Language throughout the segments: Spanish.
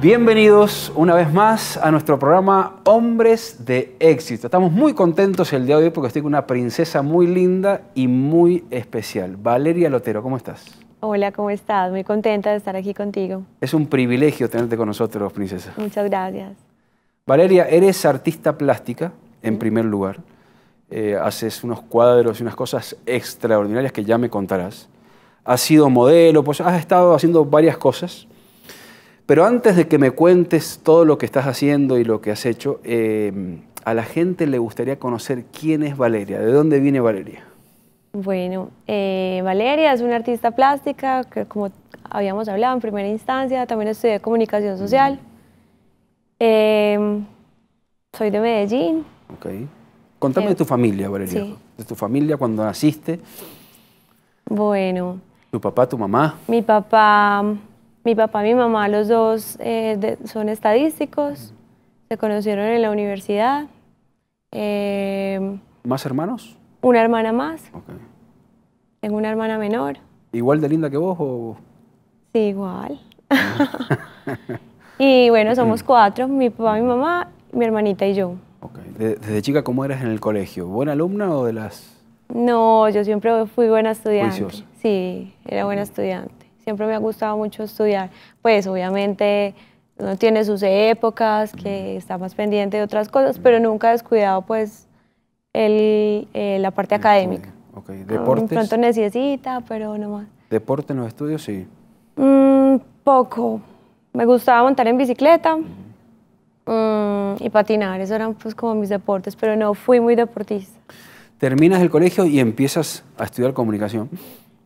Bienvenidos una vez más a nuestro programa Hombres de Éxito. Estamos muy contentos el día de hoy porque estoy con una princesa muy linda y muy especial. Valeria Lotero, ¿cómo estás? Hola, ¿cómo estás? Muy contenta de estar aquí contigo. Es un privilegio tenerte con nosotros, princesa. Muchas gracias. Valeria, eres artista plástica, en primer lugar. Eh, haces unos cuadros y unas cosas extraordinarias que ya me contarás. Has sido modelo, pues has estado haciendo varias cosas. Pero antes de que me cuentes todo lo que estás haciendo y lo que has hecho, eh, a la gente le gustaría conocer quién es Valeria, de dónde viene Valeria. Bueno, eh, Valeria es una artista plástica como habíamos hablado en primera instancia, también estudié comunicación mm. social. Em, soy de Medellín. Ok. Contame de tu eh, familia, Valeria. De tu familia cuando naciste. Bueno. ¿Tu papá, tu mamá? Mi papá mi papá y mi mamá, los dos eh, son estadísticos, se conocieron en la universidad. Eh, ¿Más hermanos? Una hermana más. Tengo una hermana menor. ¿Igual de linda que vos o...? Sí, igual. y bueno, somos cuatro, mi papá, mi mamá, mi hermanita y yo. desde chica, ¿cómo eras en el colegio? ¿Buena alumna o de las...? No, yo siempre fui buena estudiante. Sí, era buena estudiante siempre me ha gustado mucho estudiar. Pues obviamente uno tiene sus épocas, que está más pendiente de otras cosas, pero nunca he descuidado pues el, eh, la parte académica. Okay. Ah, deportes. Pronto necesita, pero no más. ¿Deporte en los estudios sí? Mm, poco. Me gustaba montar en bicicleta mm, y patinar, esos eran pues como mis deportes, pero no fui muy deportista. Terminas el colegio y empiezas a estudiar comunicación.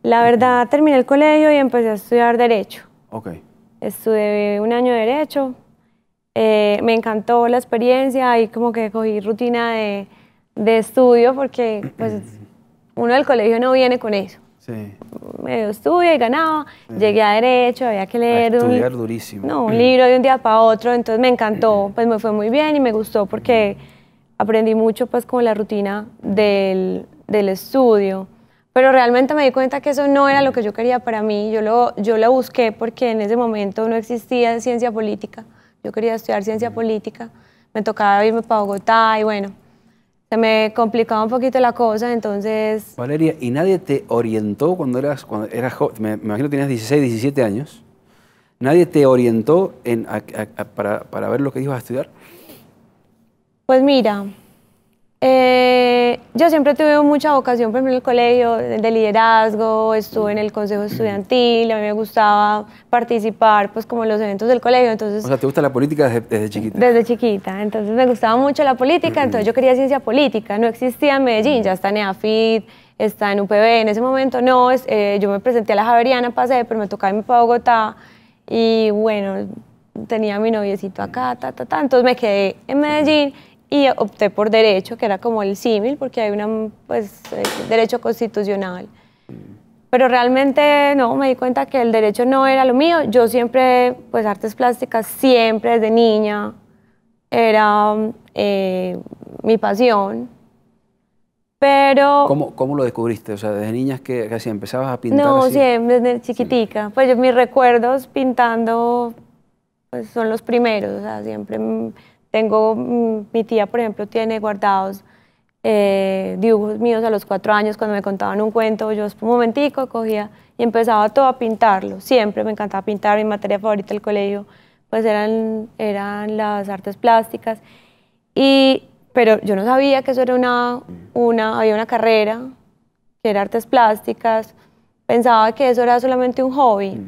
La verdad, terminé el colegio y empecé a estudiar Derecho. Ok. Estudié un año de Derecho. Eh, me encantó la experiencia y como que cogí rutina de, estudio porque pues, uno del colegio no viene con eso. Sí. Me estudié y ganaba. Llegué a Derecho, había que leer. un, durísimo. No, un libro de un día para otro. Entonces me encantó, pues me fue muy bien y me gustó porque aprendí mucho pues con la rutina del estudio pero realmente me di cuenta que eso no era lo mm. que yo quería para mí. Yo lo, yo lo busqué porque en ese momento no existía ciencia política. Yo quería estudiar ciencia mm. política. Me tocaba irme para Bogotá y bueno, se me complicaba un poquito la cosa, entonces... Valeria, ¿y nadie te orientó cuando eras, cuando eras joven? Me, imagino que tenías 16, 17 años. ¿Nadie te orientó en, para, para ver lo que ibas a estudiar? Pues mira, eh, yo siempre tuve mucha vocación, Primero en el colegio de liderazgo, estuve en el consejo estudiantil, a mí me gustaba participar, pues, como en los eventos del colegio, entonces... O sea, ¿te gusta la política desde, chiquita? Desde chiquita, entonces me gustaba mucho la política, mm. entonces yo quería ciencia política, no existía en Medellín, mm. ya está en EAFIT, está en UPB, en ese momento no, eh, yo me presenté a la Javeriana, pasé, pero me tocaba irme para Bogotá, y bueno, tenía mi noviecito acá, ta, ta, ta, entonces me quedé en Medellín, y opté por derecho, que era como el símil, porque hay un pues, eh, derecho constitucional. Pero realmente no, me di cuenta que el derecho no era lo mío. Yo siempre, pues artes plásticas, siempre desde niña, era eh, mi pasión. Pero... ¿Cómo, ¿Cómo, lo descubriste? O sea, desde niñas que casi empezabas a pintar. No, siempre, desde chiquitica. Pues mis recuerdos pintando pues, son los primeros, o sea, siempre tengo, mm, mi tía, por ejemplo, tiene guardados eh, dibujos míos a los cuatro años cuando me contaban un cuento, yo un momentico cogía y empezaba todo a pintarlo. Siempre me encantaba pintar, mi materia favorita del colegio pues eran, eran las artes plásticas. pero yo no sabía que eso era una, una, había una carrera, que era artes plásticas. Pensaba que eso era solamente un hobby.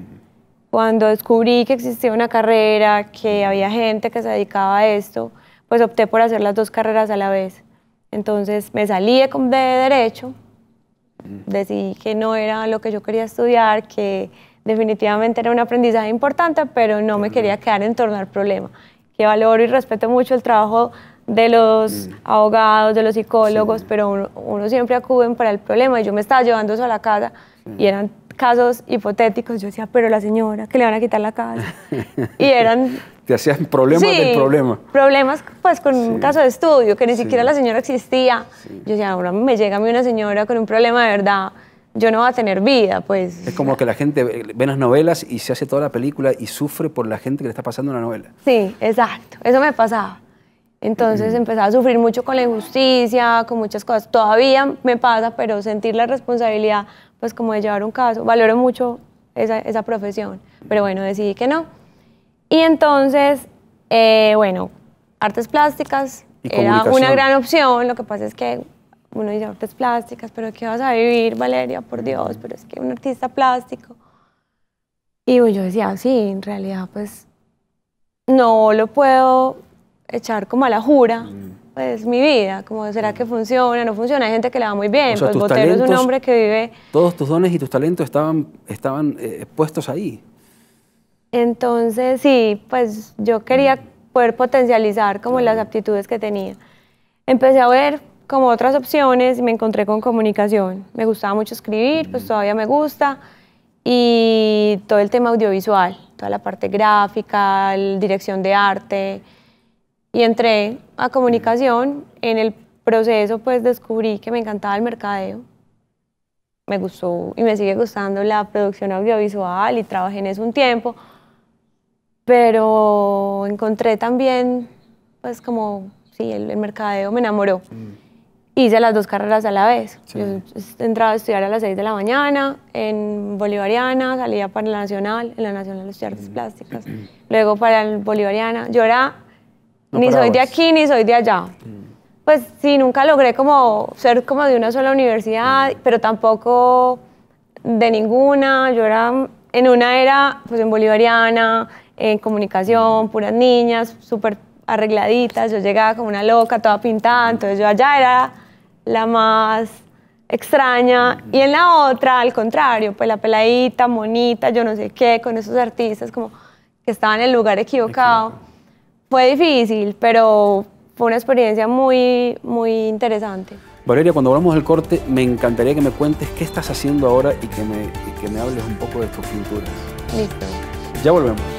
Cuando descubrí que existía una carrera, que había gente que se dedicaba a esto, pues opté por hacer las dos carreras a la vez. Entonces me salí de, de derecho, mm. decidí que no era lo que yo quería estudiar, que definitivamente era un aprendizaje importante, pero no me mm. quería quedar en torno al problema. Que valoro y respeto mucho el trabajo de los mm. abogados, de los psicólogos, pero uno, siempre acuden para el problema. Y yo me estaba llevando eso a la casa y eran casos hipotéticos, yo decía, pero la señora, que le van a quitar la casa. Y eran... Te hacían problemas del problema. Problemas pues con un caso de estudio, que ni siquiera la señora existía. Yo decía, ahora me llega a mí una señora con un problema de verdad, yo no voy a tener vida, pues. Es como que la gente ve las novelas y se hace toda la película y sufre por la gente que le está pasando una novela. Sí, exacto, eso me pasaba. Entonces mm. empezaba a sufrir mucho con la injusticia, con muchas cosas. Todavía me pasa, pero sentir la responsabilidad pues como de llevar un caso. Valoro mucho esa, esa profesión, pero bueno, decidí que no. Y entonces, eh, bueno, artes plásticas era una gran opción, lo que pasa es que uno dice artes plásticas, pero ¿qué vas a vivir, Valeria? Por Dios, pero es que un artista plástico. Y pues, yo decía, ah, sí, en realidad pues no lo puedo echar como a la jura, mm pues mi vida, como será que funciona, no funciona, hay gente que le va muy bien, pues Botero es un hombre que vive... Todos tus dones y tus talentos estaban, estaban eh, puestos ahí. Entonces sí, pues yo quería mm. poder potencializar como las aptitudes que tenía. Empecé a ver como otras opciones y me encontré con comunicación. Me gustaba mucho escribir, pues mm. todavía me gusta, y todo el tema audiovisual, toda la parte gráfica, dirección de arte, y entré a comunicación. En el proceso pues descubrí que me encantaba el mercadeo. Me gustó y me sigue gustando la producción audiovisual y trabajé en eso un tiempo. Pero encontré también pues como, sí, el, mercadeo me enamoró. Mm. Hice las dos carreras a la vez. Yo entraba a estudiar a las 6 de la mañana en Bolivariana, salía para la Nacional, en la Nacional los artes mm. plásticas, luego para el Bolivariana. Yo era ni soy de aquí, ni soy de allá. Pues sí, nunca logré como ser como de una sola universidad, mm. pero tampoco de ninguna. Yo era, en una era, pues en bolivariana, en comunicación, mm. puras niñas, súper arregladitas. Yo llegaba como una loca, toda pintada. Mm. Entonces yo allá era la más extraña. Y en la otra, al contrario, pues la peladita, monita, yo no sé qué, con esos artistas como que estaban en el lugar equivocado. Fue difícil, pero fue una experiencia muy, muy interesante. Valeria, cuando volvamos del corte, me encantaría que me cuentes qué estás haciendo ahora y que me, y que me hables un poco de tus pinturas. Listo. Ya volvemos.